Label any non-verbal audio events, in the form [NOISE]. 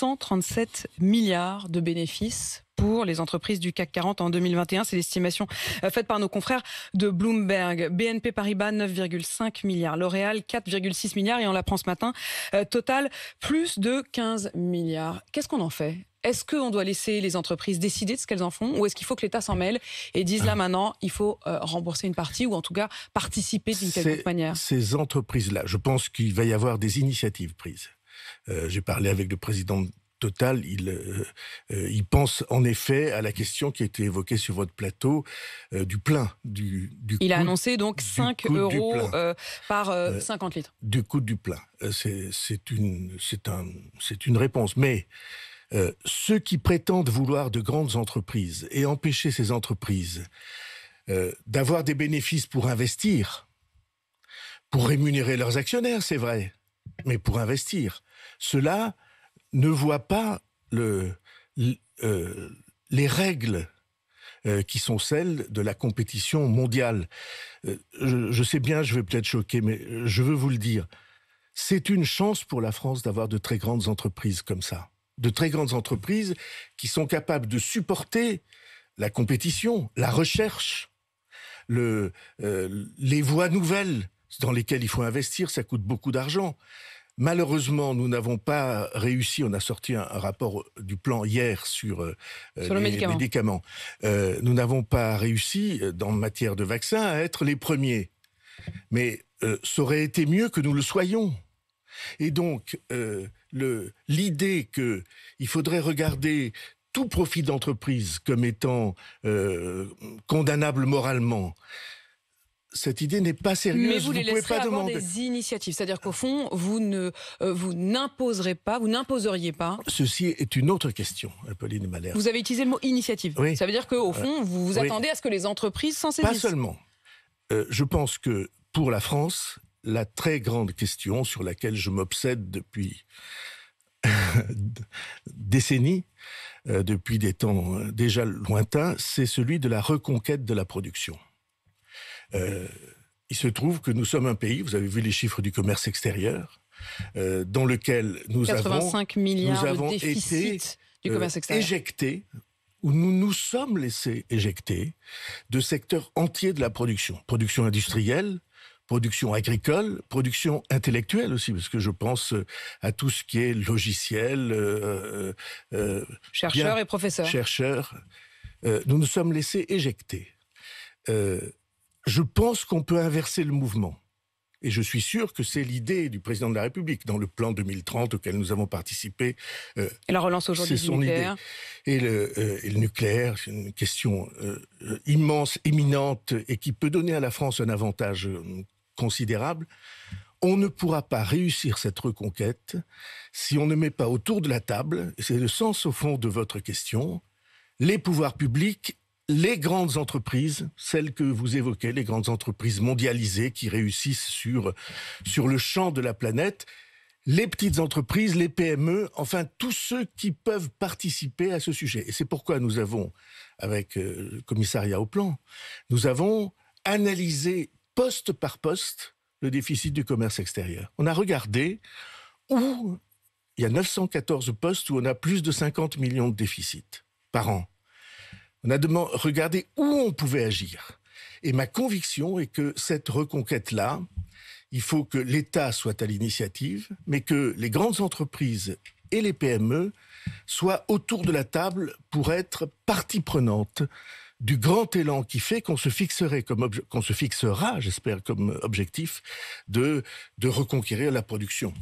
137 milliards de bénéfices pour les entreprises du CAC 40 en 2021. C'est l'estimation euh, faite par nos confrères de Bloomberg. BNP Paribas, 9,5 milliards. L'Oréal, 4,6 milliards. Et on l'apprend ce matin, euh, total, plus de 15 milliards. Qu'est-ce qu'on en fait est-ce qu'on doit laisser les entreprises décider de ce qu'elles en font ou est-ce qu'il faut que l'État s'en mêle et dise là ah. maintenant, il faut euh, rembourser une partie ou en tout cas participer d'une quelconque manière Ces entreprises-là, je pense qu'il va y avoir des initiatives prises. Euh, j'ai parlé avec le président Total, il, euh, euh, il, pense en effet à la question qui a été évoquée sur votre plateau du plein. Du, il a annoncé donc 5 euros par 50 litres. Du coût du plein. C'est une, un, une réponse. Mais ceux qui prétendent vouloir de grandes entreprises et empêcher ces entreprises d'avoir des bénéfices pour investir, pour rémunérer leurs actionnaires, c'est vrai, mais pour investir. cela ne voit pas le, euh, les règles euh, qui sont celles de la compétition mondiale. Euh, je, sais bien, je vais peut-être choquer, mais je veux vous le dire. C'est une chance pour la France d'avoir de très grandes entreprises comme ça. De très grandes entreprises qui sont capables de supporter la compétition, la recherche, le, les voies nouvelles dans lesquelles il faut investir, ça coûte beaucoup d'argent. Malheureusement, nous n'avons pas réussi. On a sorti un, rapport euh, du plan hier sur, euh, euh, les, médicaments. nous n'avons pas réussi, dans matière de vaccins, à être les premiers. Mais ça aurait été mieux que nous le soyons. Et donc, l'idée qu'il faudrait regarder tout profit d'entreprise comme étant condamnable moralement, cette idée n'est pas sérieuse. Mais vous, ne pouvez pas demander. des initiatives, c'est-à-dire qu'au fond, vous ne euh, vous n'imposerez pas, vous n'imposeriez pas. Ceci est une autre question, Apolline Malher. Vous avez utilisé le mot initiative. Ça veut dire qu'au euh, fond, vous vous attendez à ce que les entreprises s'en saisissent. Pas seulement. Euh, je pense que pour la France, la très grande question sur laquelle je m'obsède depuis [LAUGHS] décennies, depuis des temps déjà lointains, c'est celui de la reconquête de la production. Euh, il se trouve que nous sommes un pays, vous avez vu les chiffres du commerce extérieur, euh, dans lequel nous avons, milliards nous avons de été du euh, commerce extérieur. éjectés, où nous nous sommes laissés éjecter de secteurs entiers de la production, production industrielle, production agricole, production intellectuelle aussi, parce que je pense à tout ce qui est logiciel. Euh, chercheurs et professeurs. Chercheurs. nous nous sommes laissés éjecter. Je pense qu'on peut inverser le mouvement. Et je suis sûr que c'est l'idée du président de la République dans le plan 2030 auquel nous avons participé. et euh, la relance aujourd'hui du nucléaire. Idée. Et, le, euh, le, nucléaire, c'est une question euh, immense, éminente, et qui peut donner à la France un avantage considérable. On ne pourra pas réussir cette reconquête si on ne met pas autour de la table, c'est le sens au fond de votre question, les pouvoirs publics les grandes entreprises, celles que vous évoquez, les grandes entreprises mondialisées qui réussissent sur, sur le champ de la planète, les petites entreprises, les PME, enfin tous ceux qui peuvent participer à ce sujet. Et c'est pourquoi nous avons, avec euh, le commissariat au plan, nous avons analysé poste par poste le déficit du commerce extérieur. On a regardé où il y a 914 postes où on a plus de 50 millions de déficits par an. On a regardé où on pouvait agir. Et ma conviction est que cette reconquête-là, il faut que l'État soit à l'initiative, mais que les grandes entreprises et les PME soient autour de la table pour être partie prenante du grand élan qui fait qu'on se qu'on se fixera, j'espère, comme objectif de reconquérir la production.